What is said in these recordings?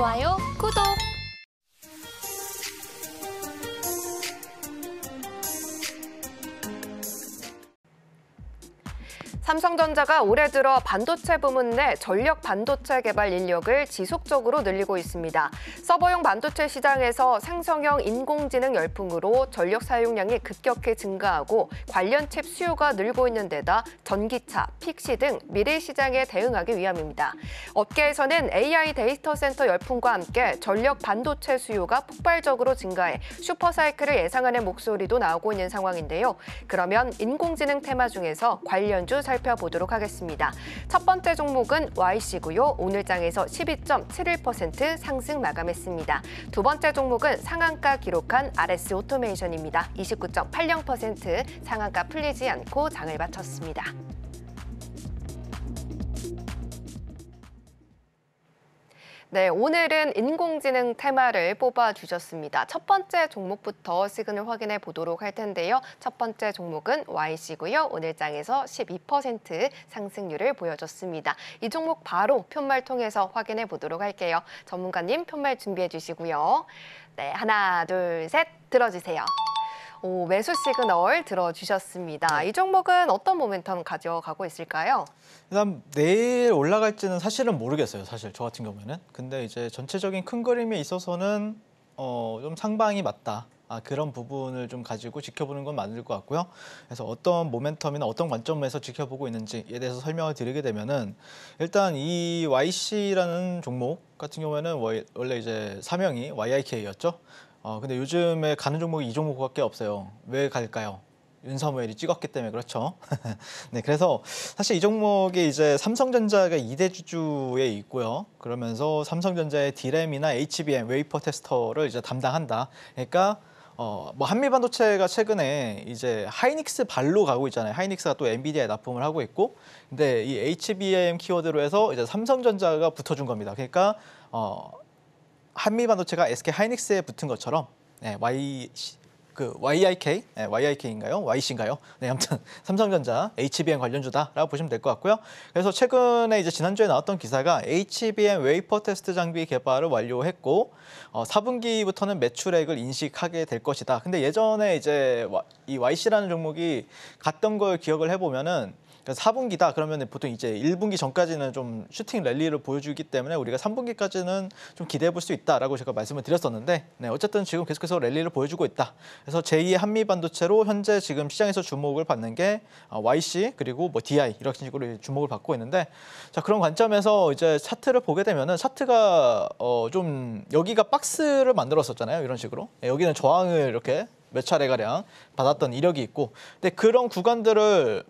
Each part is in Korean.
좋아요, 구독! 삼성전자가 올해 들어 반도체 부문 내 전력 반도체 개발 인력을 지속적으로 늘리고 있습니다. 서버용 반도체 시장에서 생성형 인공지능 열풍으로 전력 사용량이 급격히 증가하고 관련 칩 수요가 늘고 있는 데다 전기차, 픽시 등 미래 시장에 대응하기 위함입니다. 업계에서는 AI 데이터 센터 열풍과 함께 전력 반도체 수요가 폭발적으로 증가해 슈퍼사이클을 예상하는 목소리도 나오고 있는 상황인데요. 그러면 인공지능 테마 중에서 관련주 살 살펴보도록 하겠습니다. 첫 번째 종목은 YC고요. 오늘장에서 12.71% 상승 마감했습니다. 두 번째 종목은 상한가 기록한 RS 오토메이션입니다. 29.80% 상한가 풀리지 않고 장을 마쳤습니다. 네, 오늘은 인공지능 테마를 뽑아주셨습니다. 첫 번째 종목부터 시그널 확인해 보도록 할 텐데요. 첫 번째 종목은 YC고요. 오늘 장에서 12% 상승률을 보여줬습니다. 이 종목 바로 편말 통해서 확인해 보도록 할게요. 전문가님 편말 준비해 주시고요. 네, 하나, 둘, 셋 들어주세요. 오, 매수 시그널 들어주셨습니다. 네. 이 종목은 어떤 모멘텀 가져가고 있을까요? 일단 내일 올라갈지는 사실은 모르겠어요. 사실 저 같은 경우에는. 근데 이제 전체적인 큰 그림에 있어서는 어, 좀 상방이 맞다. 아, 그런 부분을 좀 가지고 지켜보는 건 맞을 것 같고요. 그래서 어떤 모멘텀이나 어떤 관점에서 지켜보고 있는지에 대해서 설명을 드리게 되면은 일단 이 YC라는 종목 같은 경우에는 원래 이제 사명이 YIK였죠. 어, 근데 요즘에 가는 종목이 이 종목밖에 없어요. 왜 갈까요? 윤사무엘이 찍었기 때문에 그렇죠. 네, 그래서 사실 이 종목이 이제 삼성전자가 2대 주주에 있고요. 그러면서 삼성전자의 디램이나 HBM 웨이퍼 테스터를 이제 담당한다. 그러니까 어, 뭐 한미 반도체가 최근에 이제 하이닉스 발로 가고 있잖아요. 하이닉스가 또 엔비디아에 납품을 하고 있고, 근데 이 HBM 키워드로 해서 이제 삼성전자가 붙어준 겁니다. 그러니까 어, 한미 반도체가 SK 하이닉스에 붙은 것처럼 네, Y 그 YIK, 네, YIK인가요? YC인가요? 네, 아무튼 삼성전자 HBM 관련주다라고 보시면 될 것 같고요. 그래서 최근에 이제 지난주에 나왔던 기사가 HBM 웨이퍼 테스트 장비 개발을 완료했고 어, 4분기부터는 매출액을 인식하게 될 것이다. 근데 예전에 이제 이 YC라는 종목이 갔던 걸 기억을 해보면은 4분기다 그러니까 그러면 보통 이제 1분기 전까지는 좀 슈팅 랠리를 보여주기 때문에 우리가 3분기까지는 좀 기대해 볼 수 있다라고 제가 말씀을 드렸었는데 네, 어쨌든 지금 계속해서 랠리를 보여주고 있다. 그래서 제2의 한미 반도체로 현재 지금 시장에서 주목을 받는 게 어, YC 그리고 뭐 DI 이런 식으로 주목을 받고 있는데 자 그런 관점에서 이제 차트를 보게 되면은 차트가 어좀 여기가 박스를 만들었었잖아요 이런 식으로 네, 여기는 저항을 이렇게 몇 차례가량 받았던 이력이 있고 근데 그런 구간들을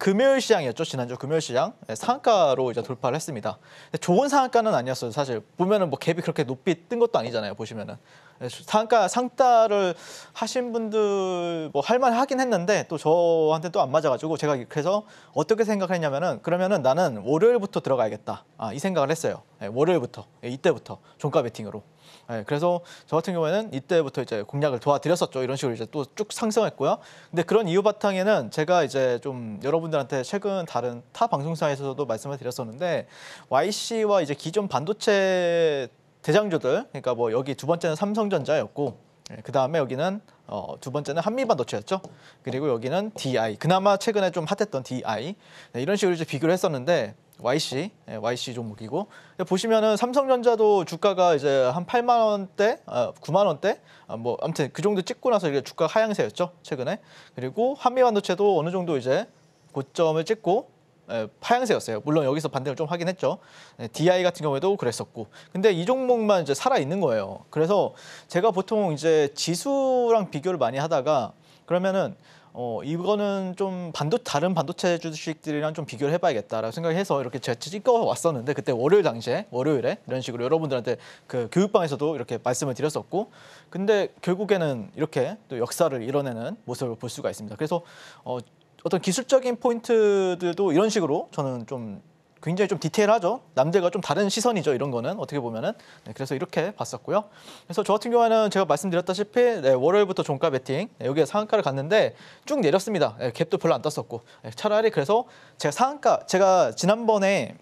금요일 시장이었죠 지난주 금요일 시장 네, 상한가로 이제 돌파를 했습니다. 좋은 상한가는 아니었어요 사실 보면은 뭐 갭이 그렇게 높이 뜬 것도 아니잖아요 보시면은 네, 상가 상따를 하신 분들 뭐 할만 하긴 했는데 또 저한테 또 안 맞아가지고 제가 그래서 어떻게 생각했냐면은 그러면은 나는 월요일부터 들어가야겠다 아, 이 생각을 했어요. 예, 월요일부터 예, 이때부터 종가 베팅으로. 예, 그래서 저 같은 경우에는 이때부터 이제 공략을 도와드렸었죠. 이런 식으로 이제 또 쭉 상승했고요. 근데 그런 이유 바탕에는 제가 이제 좀 여러분들한테 최근 다른 타 방송사에서도 말씀을 드렸었는데 YC와 이제 기존 반도체 대장주들 그러니까 뭐 여기 두 번째는 삼성전자였고 예, 그 다음에 여기는 어, 두 번째는 한미반도체였죠. 그리고 여기는 DI 그나마 최근에 좀 핫했던 DI 네, 이런 식으로 이제 비교를 했었는데 YC, 예, YC 종목이고 보시면은 삼성전자도 주가가 이제 한 8만 원대, 아, 9만 원대, 아, 뭐 아무튼 그 정도 찍고 나서 이게 주가 하향세였죠 최근에. 그리고 한미반도체도 어느 정도 이제 고점을 찍고 파양세였어요 물론 여기서 반등을 좀 하긴 했죠. DI 같은 경우에도 그랬었고. 근데 이 종목만 이제 살아 있는 거예요. 그래서 제가 보통 이제 지수랑 비교를 많이 하다가 그러면은 어, 이거는 좀 반도 다른 반도체 주식들이랑 좀 비교를 해봐야겠다라고 생각해서 이렇게 제가 찍어 왔었는데 그때 월요일 당시에 월요일에 이런 식으로 여러분들한테 그 교육방에서도 이렇게 말씀을 드렸었고 근데 결국에는 이렇게 또 역사를 이뤄내는 모습을 볼 수가 있습니다. 그래서 어, 어떤 기술적인 포인트들도 이런 식으로 저는 좀 굉장히 좀 디테일하죠. 남들과 좀 다른 시선이죠. 이런 거는 어떻게 보면은 네, 그래서 이렇게 봤었고요. 그래서 저 같은 경우에는 제가 말씀드렸다시피 네, 월요일부터 종가 베팅 네, 여기에 상한가를 갔는데 쭉 내렸습니다. 네, 갭도 별로 안 떴었고 네, 차라리 그래서 제가 상한가 제가 지난번에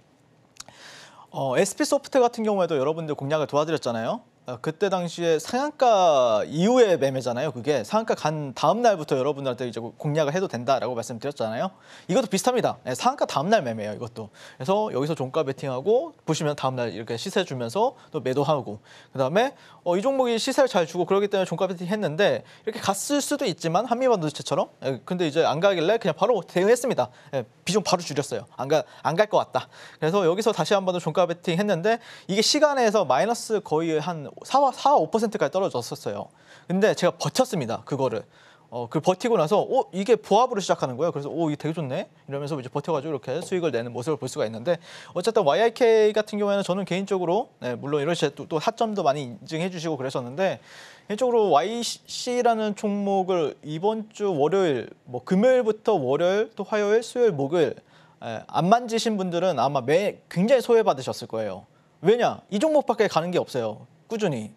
어, SP 소프트 같은 경우에도 여러분들 공략을 도와드렸잖아요. 어, 그때 당시에 상한가 이후에 매매잖아요. 그게 상한가 간 다음 날부터 여러분들한테 이제 공략을 해도 된다라고 말씀드렸잖아요. 이것도 비슷합니다. 네, 상한가 다음 날 매매예요. 이것도. 그래서 여기서 종가 베팅하고 보시면 다음 날 이렇게 시세 주면서 또 매도하고 그다음에 어, 이 종목이 시세를 잘 주고 그러기 때문에 종가 베팅 했는데 이렇게 갔을 수도 있지만 한미반도체처럼 예, 근데 이제 안 가길래 그냥 바로 대응했습니다. 예, 비중 바로 줄였어요. 안갈안갈 것 같다. 그래서 여기서 다시 한번더 종가 베팅 했는데 이게 시간에서 마이너스 거의 한 4, 4, 5%까지 떨어졌었어요. 근데 제가 버텼습니다. 그거를. 어, 그 버티고 나서 어 이게 보합으로 시작하는 거예요. 그래서 오 이게 되게 좋네 이러면서 이제 버텨가지고 이렇게 수익을 내는 모습을 볼 수가 있는데 어쨌든 YIK 같은 경우에는 저는 개인적으로 네, 물론 이런 또, 또사점도 많이 인증해주시고 그랬었는데 개인적으로 YC라는 종목을 이번 주 월요일 뭐 금요일부터 월요일 또 화요일 수요일 목요일 예, 안 만지신 분들은 아마 매 굉장히 소외받으셨을 거예요. 왜냐 이 종목밖에 가는 게 없어요. 꾸준히.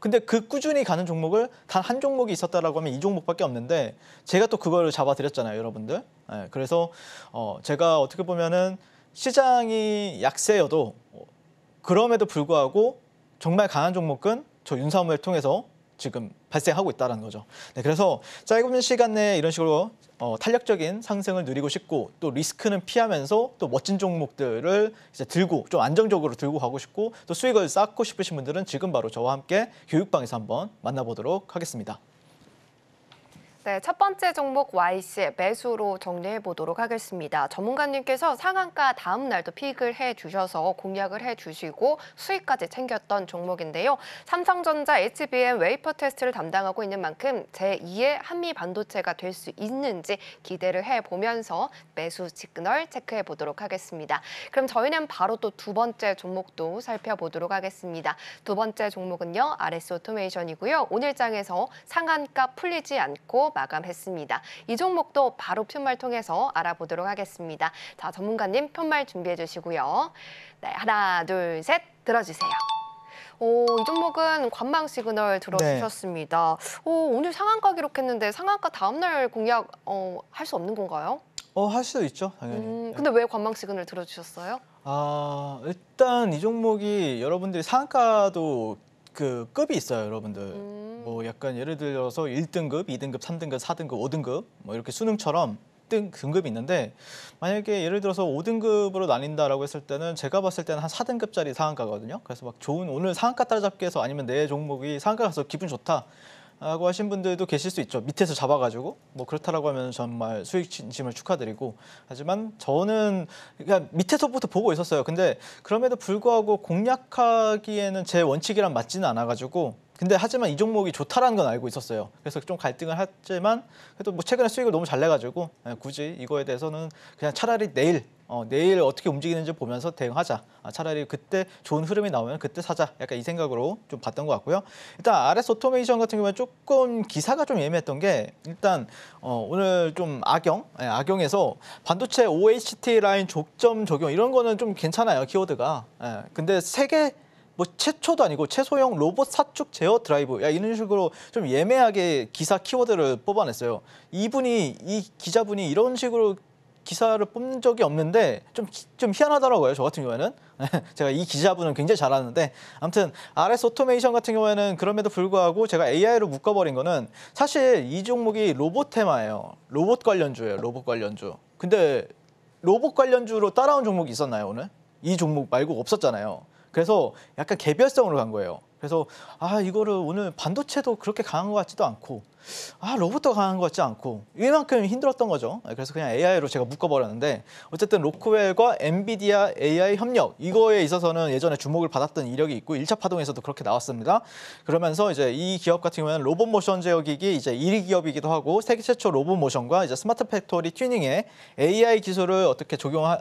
근데 그 꾸준히 가는 종목을 단 한 종목이 있었다라고 하면 이 종목밖에 없는데 제가 또 그걸 잡아드렸잖아요, 여러분들. 네, 그래서 어, 제가 어떻게 보면은 시장이 약세여도 그럼에도 불구하고 정말 강한 종목은 저 윤사무엘 통해서 지금 발생하고 있다는 거죠. 네, 그래서 짧은 시간 내에 이런 식으로 어, 탄력적인 상승을 누리고 싶고 또 리스크는 피하면서 또 멋진 종목들을 이제 들고 좀 안정적으로 들고 가고 싶고 또 수익을 쌓고 싶으신 분들은 지금 바로 저와 함께 교육방에서 한번 만나보도록 하겠습니다. 네, 첫 번째 종목 YC 매수로 정리해 보도록 하겠습니다. 전문가님께서 상한가 다음 날도 픽을 해 주셔서 공략을 해 주시고 수익까지 챙겼던 종목인데요. 삼성전자 HBM 웨이퍼 테스트를 담당하고 있는 만큼 제2의 한미 반도체가 될 수 있는지 기대를 해 보면서 매수 시그널 체크해 보도록 하겠습니다. 그럼 저희는 바로 또 두 번째 종목도 살펴보도록 하겠습니다. 두 번째 종목은요. RS 오토메이션이고요. 오늘 장에서 상한가 풀리지 않고 마감했습니다. 이 종목도 바로 푯말 통해서 알아보도록 하겠습니다. 자, 전문가님 푯말 준비해 주시고요. 네, 하나, 둘, 셋 들어주세요. 오, 이 종목은 관망 시그널 네. 들어주셨습니다. 네. 오, 오늘 상한가 기록했는데 상한가 다음날 공약 어, 할수 없는 건가요? 어, 할수 있죠, 당연히. 음, 네. 근데 왜 관망 시그널 들어주셨어요? 아, 일단 이 종목이 여러분들이 상한가도 그 급이 있어요, 여러분들. 음. 뭐 약간 예를 들어서 1등급, 2등급, 3등급, 4등급, 5등급 뭐 이렇게 수능처럼 등 등급이 있는데 만약에 예를 들어서 5등급으로 나뉜다라고 했을 때는 제가 봤을 때는 한 4등급짜리 상한가거든요. 그래서 막 좋은 오늘 상한가 따라잡기 해서 아니면 내 종목이 상한가 가서 기분 좋다. 라고 하신 분들도 계실 수 있죠. 밑에서 잡아가지고 뭐 그렇다라고 하면 정말 수익 진심을 축하드리고 하지만 저는 그냥 그러니까 밑에서부터 보고 있었어요. 근데 그럼에도 불구하고 공략하기에는 제 원칙이랑 맞지는 않아가지고 근데 하지만 이 종목이 좋다라는 건 알고 있었어요. 그래서 좀 갈등을 했지만 그래도 뭐 최근에 수익을 너무 잘 내가지고 네, 굳이 이거에 대해서는 그냥 차라리 내일 어, 내일 어떻게 움직이는지 보면서 대응하자. 아, 차라리 그때 좋은 흐름이 나오면 그때 사자. 약간 이 생각으로 좀 봤던 것 같고요. 일단 RS 오토메이션 같은 경우는 조금 기사가 좀애매했던게 일단 어, 오늘 좀 악영, 네, 악영에서 반도체 OHT 라인 족점 적용 이런 거는 좀 괜찮아요 키워드가. 네, 근데 세계 뭐 최초도 아니고 최소형 로봇 사축 제어 드라이브 야 이런 식으로 좀 예매하게 기사 키워드를 뽑아냈어요. 이분이 이 기자분이 이런 식으로 기사를 뽑는 적이 없는데 좀, 좀 희한하더라고요. 저 같은 경우에는. 제가 이 기자분은 굉장히 잘하는데 아무튼 RS 오토메이션 같은 경우에는 그럼에도 불구하고 제가 AI로 묶어버린 거는 사실 이 종목이 로봇 테마예요. 로봇 관련주예요. 로봇 관련주. 근데 로봇 관련주로 따라온 종목이 있었나요, 오늘? 이 종목 말고 없었잖아요. 그래서 약간 개별성으로 간 거예요. 그래서 아 이거를 오늘 반도체도 그렇게 강한 것 같지도 않고 아 로봇도 강한 것 같지 않고 이만큼 힘들었던 거죠. 네, 그래서 그냥 AI로 제가 묶어버렸는데 어쨌든 로크웰과 엔비디아 AI 협력 이거에 있어서는 예전에 주목을 받았던 이력이 있고 1차 파동에서도 그렇게 나왔습니다. 그러면서 이제 이 기업 같은 경우에는 로봇 모션 제어기기 이제 1위 기업이기도 하고 세계 최초 로봇 모션과 이제 스마트 팩토리 튜닝에 AI 기술을 어떻게 적용한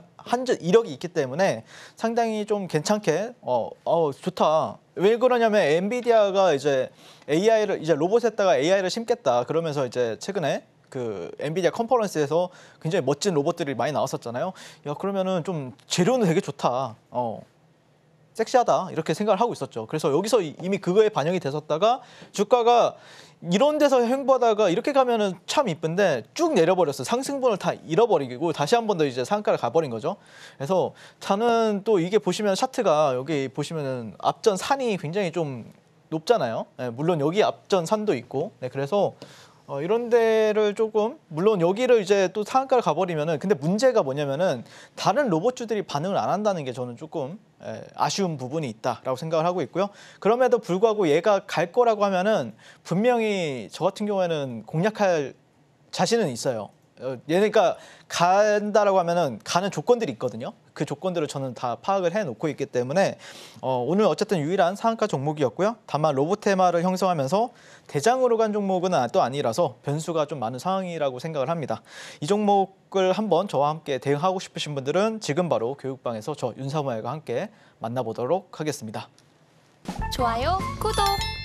이력이 있기 때문에 상당히 좀 괜찮게 어, 어 좋다. 왜 그러냐면 엔비디아가 이제 AI를 이제 로봇에다가 AI를 심겠다 그러면서 이제 최근에 그 엔비디아 컨퍼런스에서 굉장히 멋진 로봇들이 많이 나왔었잖아요. 야 그러면은 좀 재료는 되게 좋다. 어. 섹시하다 이렇게 생각을 하고 있었죠. 그래서 여기서 이미 그거에 반영이 됐었다가 주가가 이런 데서 행보하다가 이렇게 가면은 참 이쁜데 쭉 내려버렸어. 상승분을 다 잃어버리고 다시 한 번 더 이제 상가를 가버린 거죠. 그래서 저는 또 이게 보시면 차트가 여기 보시면은 앞전 산이 굉장히 좀 높잖아요. 네, 물론 여기 앞전 산도 있고. 네, 그래서 어, 이런 데를 조금 물론 여기를 이제 또 상한가를 가버리면은 근데 문제가 뭐냐면은 다른 로봇주들이 반응을 안 한다는 게 저는 조금 에, 예, 아쉬운 부분이 있다라고 생각을 하고 있고요. 그럼에도 불구하고 얘가 갈 거라고 하면은 분명히 저 같은 경우에는 공략할 자신은 있어요. 어, 얘네 그러니까 간다라고 하면은 가는 조건들이 있거든요. 그 조건들을 저는 다 파악을 해놓고 있기 때문에 어, 오늘 어쨌든 유일한 상한가 종목이었고요. 다만 로봇테마를 형성하면서 대장으로 간 종목은 아, 또 아니라서 변수가 좀 많은 상황이라고 생각을 합니다. 이 종목을 한번 저와 함께 대응하고 싶으신 분들은 지금 바로 교육방에서 저 윤사무엘과 함께 만나보도록 하겠습니다. 좋아요, 구독!